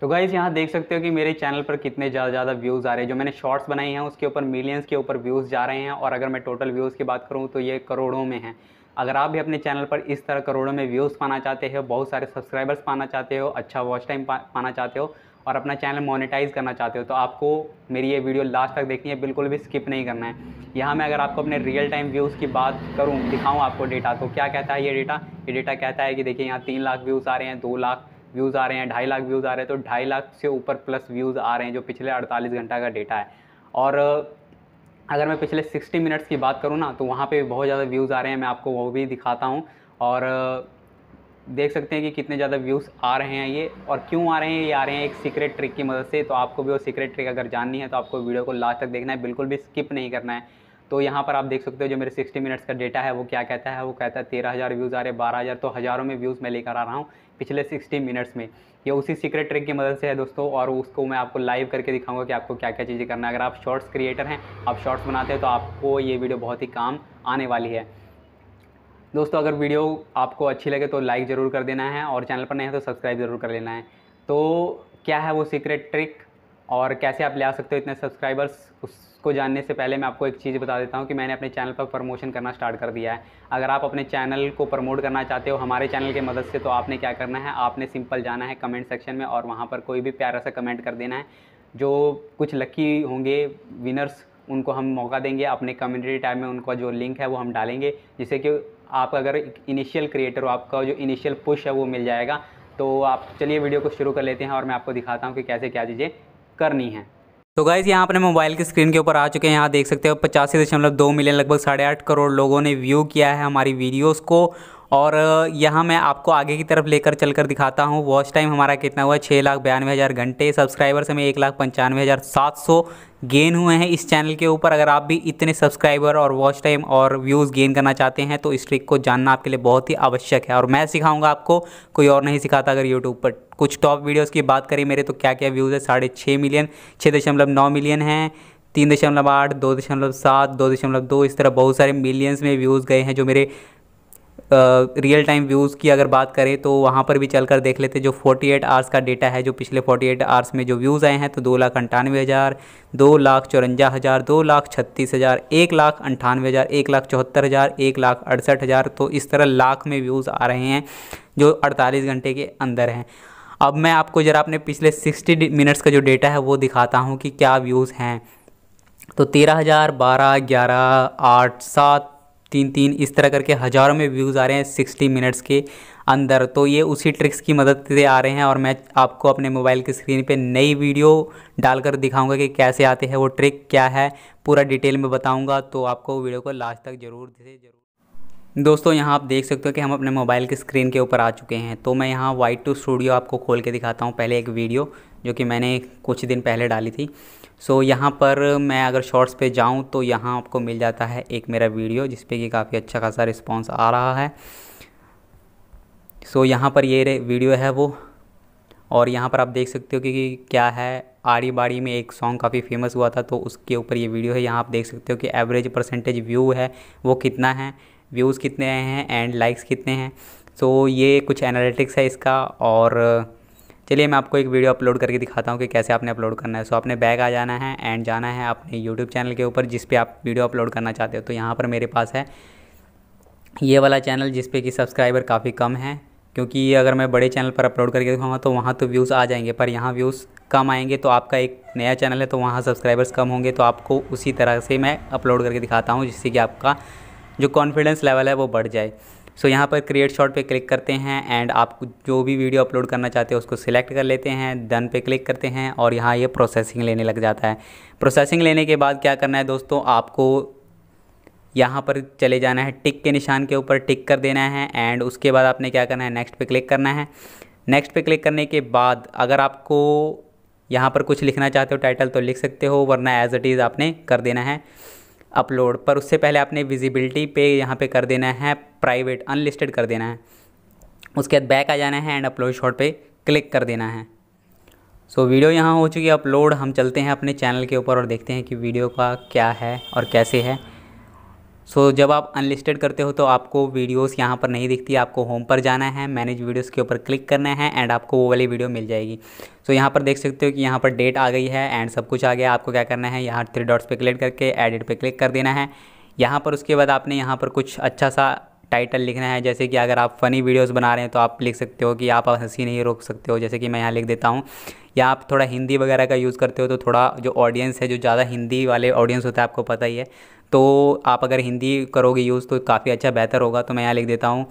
तो गाइज़ यहाँ देख सकते हो कि मेरे चैनल पर कितने ज़्यादा ज़्यादा व्यूज़ आ रहे हैं जो मैंने शॉर्ट्स बनाए हैं उसके ऊपर मिलियंस के ऊपर व्यूज़ जा रहे हैं और अगर मैं टोटल व्यूज़ की बात करूँ तो ये करोड़ों में हैं अगर आप भी अपने चैनल पर इस तरह करोड़ों में व्यूज़ पाना चाहते हो बहुत सारे सब्सक्राइबर्स पाना चाहते हो अच्छा वॉच टाइम पा, पाना चाहते हो और अपना चैनल मोनिटाइज़ करना चाहते हो तो आपको मेरी ये वीडियो लास्ट तक देखनी है बिल्कुल भी स्किप नहीं करना है यहाँ मैं अगर आपको अपने रियल टाइम व्यूज़ की बात करूँ दिखाऊँ आपको डेटा तो क्या कहता है ये डेटा ये डेटा कहता है कि देखिए यहाँ तीन लाख व्यूज़ आ रहे हैं दो लाख व्यूज़ आ रहे हैं ढाई लाख व्यूज़ आ रहे हैं तो ढाई लाख से ऊपर प्लस व्यूज़ आ रहे हैं जो पिछले अड़तालीस घंटा का डेटा है और अगर मैं पिछले 60 मिनट्स की बात करूँ ना तो वहाँ पर बहुत ज़्यादा व्यूज़ आ रहे हैं मैं आपको वो भी दिखाता हूँ और देख सकते हैं कि कितने ज़्यादा व्यूज़ आ रहे हैं ये और क्यों आ रहे हैं ये आ रहे हैं एक सीक्रेट ट्रिक की मदद से तो आपको भी वो सीक्रेट ट्रिक अगर जाननी है तो आपको वीडियो को लास्ट तक देखना है बिल्कुल भी स्किप नहीं करना है तो यहाँ पर आप देख सकते हो जो मेरे 60 मिनट्स का डेटा है वो क्या कहता है वो कहता है तेरह हज़ार व्यूज़ आ रहे बारह हज़ार तो हज़ारों में व्यूज़ मैं लेकर आ रहा हूँ पिछले 60 मिनट्स में ये उसी सीक्रेट ट्रिक की मदद से है दोस्तों और उसको मैं आपको लाइव करके दिखाऊंगा कि आपको क्या क्या चीज़ें करना है अगर आप शॉर्ट्स क्रिएटर हैं आप शॉर्ट्स बनाते हैं तो आपको ये वीडियो बहुत ही काम आने वाली है दोस्तों अगर वीडियो आपको अच्छी लगे तो लाइक ज़रूर कर देना है और चैनल पर नहीं है तो सब्सक्राइब ज़रूर कर लेना है तो क्या है वो सीक्रेट ट्रिक और कैसे आप ले आ सकते हो इतने सब्सक्राइबर्स उसको जानने से पहले मैं आपको एक चीज़ बता देता हूँ कि मैंने अपने चैनल पर प्रमोशन करना स्टार्ट कर दिया है अगर आप अपने चैनल को प्रमोट करना चाहते हो हमारे चैनल की मदद से तो आपने क्या करना है आपने सिंपल जाना है कमेंट सेक्शन में और वहाँ पर कोई भी प्यारा सा कमेंट कर देना है जो कुछ लकी होंगे विनर्स उनको हम मौका देंगे अपने कम्युनिटी टाइम में उनका जो लिंक है वो हम डालेंगे जिससे कि आप अगर इनिशियल क्रिएटर हो आपका जो इनिशियल पुश है वो मिल जाएगा तो आप चलिए वीडियो को शुरू कर लेते हैं और मैं आपको दिखाता हूँ कि कैसे क्या चीज़ें करनी है तो गाइज़ यहाँ अपने मोबाइल की स्क्रीन के ऊपर आ चुके हैं यहाँ देख सकते हो पचासी दशमलव दो मिलियन लगभग साढ़े आठ करोड़ लोगों ने व्यू किया है हमारी वीडियोस को और यहाँ मैं आपको आगे की तरफ लेकर चलकर दिखाता हूँ वॉच टाइम हमारा कितना हुआ है छः लाख बयानवे हज़ार घंटे सब्सक्राइबर्स हमें एक लाख पंचानवे हज़ार सात सौ गेन हुए हैं इस चैनल के ऊपर अगर आप भी इतने सब्सक्राइबर और वॉच टाइम और व्यूज़ गेन करना चाहते हैं तो इस ट्रिक को जानना आपके लिए बहुत ही आवश्यक है और मैं सिखाऊंगा आपको कोई और नहीं सिखाता अगर यूट्यूब पर कुछ टॉप वीडियोज़ की बात करें मेरे तो क्या क्या व्यूज़ है साढ़े छः मिलियन छः दशमलव नौ मिलियन हैं तीन दशमलव आठ दो दशमलव सात दो दशमलव दो इस तरह बहुत सारे मिलियंस में व्यूज़ गए हैं जो मेरे रियल टाइम व्यूज़ की अगर बात करें तो वहाँ पर भी चल कर देख लेते जो 48 एट आवर्स का डेटा है जो पिछले 48 एट आवर्स में जो व्यूज़ आए हैं तो दो लाख अंठानवे हज़ार दो लाख चौरंजा हज़ार दो लाख छत्तीस हज़ार एक लाख अंठानवे हज़ार एक लाख चौहत्तर हज़ार एक लाख अड़सठ हज़ार तो इस तरह लाख में व्यूज़ आ रहे हैं जो अड़तालीस घंटे के अंदर हैं अब मैं आपको ज़रा अपने पिछले सिक्सटी मिनट्स का जो डेटा है वो दिखाता हूँ कि क्या व्यूज़ हैं तो तेरह हज़ार बारह ग्यारह आठ सात तीन तीन इस तरह करके हज़ारों में व्यूज़ आ रहे हैं सिक्सटी मिनट्स के अंदर तो ये उसी ट्रिक्स की मदद से आ रहे हैं और मैं आपको अपने मोबाइल की स्क्रीन पे नई वीडियो डालकर दिखाऊंगा कि कैसे आते हैं वो ट्रिक क्या है पूरा डिटेल में बताऊंगा तो आपको वीडियो को लास्ट तक ज़रूर से ज़रूर दोस्तों यहाँ आप देख सकते हो कि हम अपने मोबाइल के स्क्रीन के ऊपर आ चुके हैं तो मैं यहाँ वाइट टू स्टूडियो आपको खोल के दिखाता हूँ पहले एक वीडियो जो कि मैंने कुछ दिन पहले डाली थी सो so, यहाँ पर मैं अगर शॉर्ट्स पे जाऊँ तो यहाँ आपको मिल जाता है एक मेरा वीडियो जिसपे कि काफ़ी अच्छा खासा रिस्पॉन्स आ रहा है सो so, यहाँ पर ये वीडियो है वो और यहाँ पर आप देख सकते हो कि क्या है आड़ी बाड़ी में एक सॉन्ग काफ़ी फेमस हुआ था तो उसके ऊपर ये वीडियो है यहाँ आप देख सकते हो कि एवरेज परसेंटेज व्यू है वो कितना है व्यूज़ कितने आए हैं एंड लाइक्स कितने हैं सो so, ये कुछ एनालिटिक्स है इसका और चलिए मैं आपको एक वीडियो अपलोड करके दिखाता हूँ कि कैसे आपने अपलोड करना है सो so, आपने बैग आ जाना है एंड जाना है अपने यूट्यूब चैनल के ऊपर जिस पर आप वीडियो अपलोड करना चाहते हो तो यहाँ पर मेरे पास है ये वाला चैनल जिस कि सब्सक्राइबर काफ़ी कम है क्योंकि अगर मैं बड़े चैनल पर अपलोड करके दिखाऊंगा तो वहाँ तो व्यूज़ आ जाएंगे पर यहाँ व्यूज़ कम आएंगे तो आपका एक नया चैनल है तो वहाँ सब्सक्राइबर्स कम होंगे तो आपको उसी तरह से मैं अपलोड करके दिखाता हूँ जिससे कि आपका जो कॉन्फिडेंस लेवल है वो बढ़ जाए सो so, यहाँ पर क्रिएट शॉट पे क्लिक करते हैं एंड आप जो भी वीडियो अपलोड करना चाहते हो उसको सिलेक्ट कर लेते हैं डन पे क्लिक करते हैं और यहाँ ये यह प्रोसेसिंग लेने लग जाता है प्रोसेसिंग लेने के बाद क्या करना है दोस्तों आपको यहाँ पर चले जाना है टिक के निशान के ऊपर टिक कर देना है एंड उसके बाद आपने क्या करना है नेक्स्ट पे क्लिक करना है नेक्स्ट पे क्लिक करने के बाद अगर आपको यहाँ पर कुछ लिखना चाहते हो टाइटल तो लिख सकते हो वरना एज इट इज़ आपने कर देना है अपलोड पर उससे पहले आपने विजिबिलिटी पे यहाँ पे कर देना है प्राइवेट अनलिस्टेड कर देना है उसके बाद बैक आ जाना है एंड अपलोड शॉट पे क्लिक कर देना है सो so, वीडियो यहाँ हो चुकी है अपलोड हम चलते हैं अपने चैनल के ऊपर और देखते हैं कि वीडियो का क्या है और कैसे है सो so, जब आप अनलिस्टेड करते हो तो आपको वीडियोस यहाँ पर नहीं दिखती आपको होम पर जाना है मैनेज वीडियोस के ऊपर क्लिक करना है एंड आपको वो वाली वीडियो मिल जाएगी सो so, यहाँ पर देख सकते हो कि यहाँ पर डेट आ गई है एंड सब कुछ आ गया आपको क्या करना है यहाँ थ्री डॉट्स पे क्लिक करके एडिट पे क्लिक कर देना है यहाँ पर उसके बाद आपने यहाँ पर कुछ अच्छा सा टाइटल लिखना है जैसे कि अगर आप फ़नी वीडियोस बना रहे हैं तो आप लिख सकते हो कि आप हंसी नहीं रोक सकते हो जैसे कि मैं यहाँ लिख देता हूँ या आप थोड़ा हिंदी वगैरह का यूज़ करते हो तो थोड़ा जो ऑडियंस है जो ज़्यादा हिंदी वाले ऑडियंस होते हैं आपको पता ही है तो आप अगर हिंदी करोगे यूज़ तो काफ़ी अच्छा बेहतर होगा तो मैं यहाँ लिख देता हूँ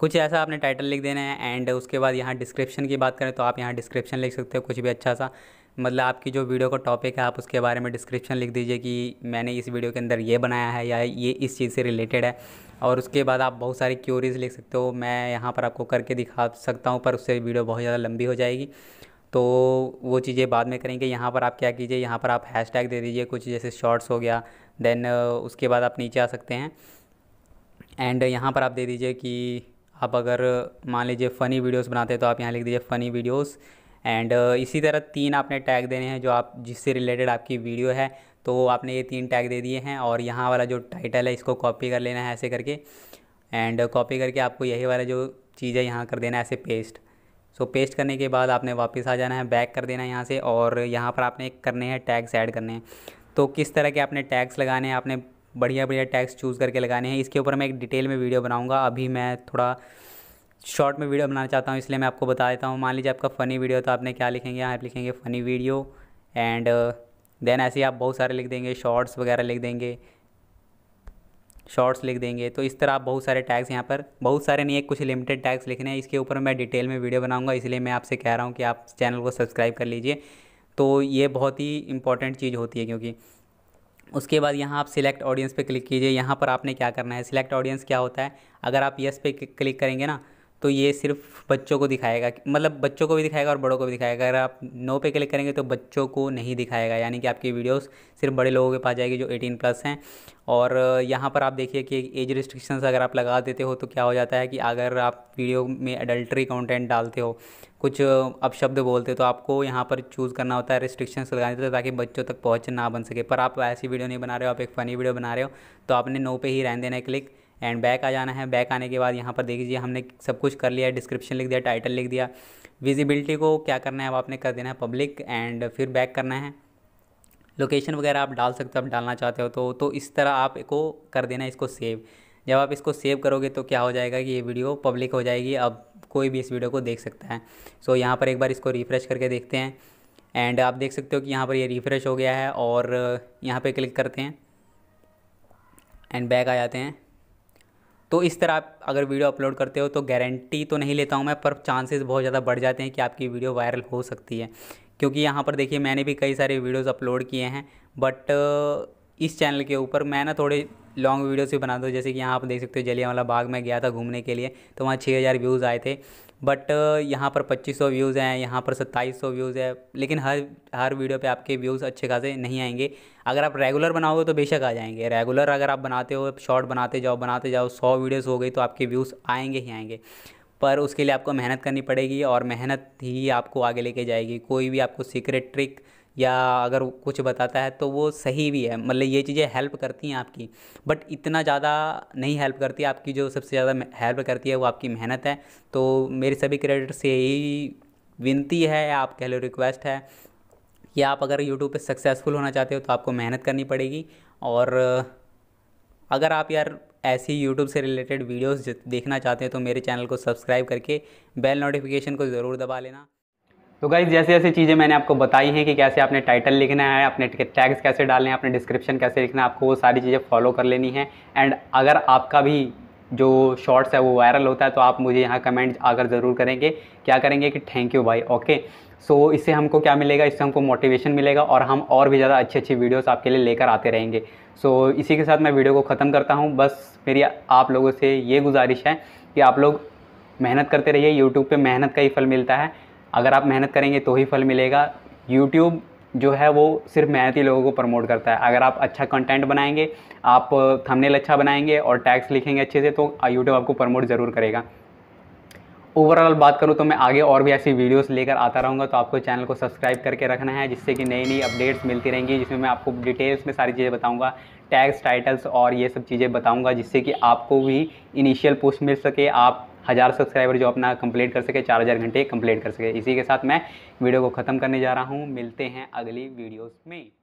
कुछ ऐसा आपने टाइटल लिख देना है एंड उसके बाद यहाँ डिस्क्रिप्शन की बात करें तो आप यहाँ डिस्क्रिप्शन लिख सकते हो कुछ भी अच्छा सा मतलब आपकी जो वीडियो का टॉपिक है आप उसके बारे में डिस्क्रिप्शन लिख दीजिए कि मैंने इस वीडियो के अंदर ये बनाया है या ये इस चीज़ से रिलेटेड है और उसके बाद आप बहुत सारी क्यूरीज लिख सकते हो मैं यहाँ पर आपको करके दिखा सकता हूँ पर उससे वीडियो बहुत ज़्यादा लंबी हो जाएगी तो वो चीज़ें बाद में करेंगे यहाँ पर आप क्या कीजिए यहाँ पर आप हैशटैग दे दीजिए कुछ जैसे शॉर्ट्स हो गया देन उसके बाद आप नीचे आ सकते हैं एंड यहाँ पर आप दे दीजिए कि आप अगर मान लीजिए फ़नी वीडियोस बनाते हैं तो आप यहाँ लिख दीजिए फ़नी वीडियोस एंड इसी तरह तीन आपने टैग देने हैं जो आप जिससे रिलेटेड आपकी वीडियो है तो आपने ये तीन टैग दे दिए हैं और यहाँ वाला जो टाइटल है इसको कॉपी कर लेना है ऐसे करके एंड कॉपी करके आपको यही वाला जो चीज़ है यहाँ कर देना है ऐसे पेस्ट सो तो पेस्ट करने के बाद आपने वापस आ जाना है बैक कर देना है यहाँ से और यहाँ पर आपने करने हैं टैग्स ऐड करने हैं तो किस तरह के आपने टैग्स लगाने हैं आपने बढ़िया बढ़िया टैग्स चूज़ करके लगाने हैं इसके ऊपर मैं एक डिटेल में वीडियो बनाऊँगा अभी मैं थोड़ा शॉर्ट में वीडियो बनाना चाहता हूँ इसलिए मैं आपको बता देता हूँ मान लीजिए आपका फ़नी वीडियो तो आपने क्या लिखेंगे यहाँ आप लिखेंगे फ़नी वीडियो एंड देन ऐसे ही आप बहुत सारे लिख देंगे शॉर्ट्स वगैरह लिख देंगे शॉर्ट्स लिख देंगे तो इस तरह आप बहुत सारे टैग्स यहाँ पर बहुत सारे नहीं है कुछ लिमिटेड टैग्स लिखने हैं इसके ऊपर मैं डिटेल में वीडियो बनाऊंगा इसलिए मैं आपसे कह रहा हूँ कि आप चैनल को सब्सक्राइब कर लीजिए तो ये बहुत ही इंपॉर्टेंट चीज़ होती है क्योंकि उसके बाद यहाँ आप सिलेक्ट ऑडियंस पर क्लिक कीजिए यहाँ पर आपने क्या करना है सिलेक्ट ऑडियंस क्या होता है अगर आप यस पे क्लिक करेंगे ना तो ये सिर्फ बच्चों को दिखाएगा मतलब बच्चों को भी दिखाएगा और बड़ों को भी दिखाएगा अगर आप नो पे क्लिक करेंगे तो बच्चों को नहीं दिखाएगा यानी कि आपकी वीडियोस सिर्फ बड़े लोगों के पास जाएगी जो 18 प्लस हैं और यहाँ पर आप देखिए कि एज रिस्ट्रिक्शंस अगर आप लगा देते हो तो क्या हो जाता है कि अगर आप वीडियो में एडल्ट्री कॉन्टेंट डालते हो कुछ अपशब्द बोलते हो तो आपको यहाँ पर चूज़ करना होता है रिस्ट्रिक्शंस लगाने देते ताकि बच्चों तक पहुँच ना बन सके पर आप ऐसी वीडियो नहीं बना रहे हो आप एक फ़नी वीडियो बना रहे हो तो आपने नो पे ही रहने देना है क्लिक एंड बैक आ जाना है बैक आने के बाद यहाँ पर देख लीजिए हमने सब कुछ कर लिया डिस्क्रिप्शन लिख दिया टाइटल लिख दिया विजिबिलिटी को क्या करना है अब आपने कर देना है पब्लिक एंड फिर बैक करना है लोकेशन वगैरह आप डाल सकते हो आप डालना चाहते हो तो तो इस तरह आप को कर देना इसको सेव जब आप इसको सेव करोगे तो क्या हो जाएगा कि ये वीडियो पब्लिक हो जाएगी अब कोई भी इस वीडियो को देख सकता है सो so, यहाँ पर एक बार इसको रिफ़्रेश करके देखते हैं एंड आप देख सकते हो कि यहाँ पर ये रिफ़्रेश हो गया है और यहाँ पे क्लिक करते हैं एंड बैक आ जाते हैं तो इस तरह आप अगर वीडियो अपलोड करते हो तो गारंटी तो नहीं लेता हूँ मैं पर चांसेस बहुत ज़्यादा बढ़ जाते हैं कि आपकी वीडियो वायरल हो सकती है क्योंकि यहाँ पर देखिए मैंने भी कई सारे वीडियोज़ अपलोड किए हैं बट इस चैनल के ऊपर मैं ना थोड़े लॉन्ग वीडियोस भी बनाता हूँ जैसे कि यहाँ आप देख सकते हो जलिया वाला बाग में गया था घूमने के लिए तो वहाँ छः हज़ार व्यूज़ आए थे बट uh, यहाँ पर 2500 व्यूज़ हैं यहाँ पर 2700 व्यूज़ है लेकिन हर हर वीडियो पे आपके व्यूज़ अच्छे खासे नहीं आएंगे अगर आप रेगुलर बनाओगे तो बेशक आ जाएंगे रेगुलर अगर आप बनाते हो शॉर्ट बनाते जाओ बनाते जाओ सौ वीडियोज़ हो गई तो आपके व्यूज़ आएंगे ही आएंगे पर उसके लिए आपको मेहनत करनी पड़ेगी और मेहनत ही आपको आगे लेके जाएगी कोई भी आपको सीक्रेट ट्रिक या अगर कुछ बताता है तो वो सही भी है मतलब ये चीज़ें हेल्प करती हैं आपकी बट इतना ज़्यादा नहीं हेल्प करती आपकी जो सबसे ज़्यादा हेल्प करती है वो आपकी मेहनत है तो मेरे सभी क्रिएटर से यही विनती है आप कह लो रिक्वेस्ट है कि आप अगर यूट्यूब पे सक्सेसफुल होना चाहते हो तो आपको मेहनत करनी पड़ेगी और अगर आप यार ऐसी यूट्यूब से रिलेटेड वीडियोस देखना चाहते हैं तो मेरे चैनल को सब्सक्राइब करके बेल नोटिफिकेशन को ज़रूर दबा लेना तो गाइज जैसे जैसे चीज़ें मैंने आपको बताई हैं कि कैसे आपने टाइटल लिखना है अपने टैग्स कैसे डालने हैं अपने डिस्क्रिप्शन कैसे लिखना है आपको वो सारी चीज़ें फॉलो कर लेनी है एंड अगर आपका भी जो शॉर्ट्स है वो वायरल होता है तो आप मुझे यहाँ कमेंट आकर ज़रूर करेंगे क्या करेंगे कि थैंक यू भाई ओके सो so, इससे हमको क्या मिलेगा इससे हमको मोटिवेशन मिलेगा और हम और भी ज़्यादा अच्छी अच्छी वीडियोस आपके लिए लेकर आते रहेंगे सो so, इसी के साथ मैं वीडियो को ख़त्म करता हूँ बस मेरी आप लोगों से ये गुजारिश है कि आप लोग मेहनत करते रहिए यूट्यूब पे मेहनत का ही फल मिलता है अगर आप मेहनत करेंगे तो ही फल मिलेगा यूट्यूब जो है वो सिर्फ मेहनती लोगों को प्रमोट करता है अगर आप अच्छा कंटेंट बनाएंगे आप थंबनेल अच्छा बनाएंगे और टैक्स लिखेंगे अच्छे से तो यूट्यूब आपको प्रमोट ज़रूर करेगा ओवरऑल बात करूँ तो मैं आगे और भी ऐसी वीडियोस लेकर आता रहूँगा तो आपको चैनल को सब्सक्राइब करके रखना है जिससे कि नई नई अपडेट्स मिलती रहेंगी जिसमें मैं आपको डिटेल्स में सारी चीज़ें बताऊँगा टैग्स टाइटल्स और ये सब चीज़ें बताऊँगा जिससे कि आपको भी इनिशियल पोस्ट मिल सके आप हज़ार सब्सक्राइबर जो अपना कंप्लीट कर सके चार हज़ार घंटे कंप्लीट कर सके इसी के साथ मैं वीडियो को ख़त्म करने जा रहा हूँ मिलते हैं अगली वीडियोज़ में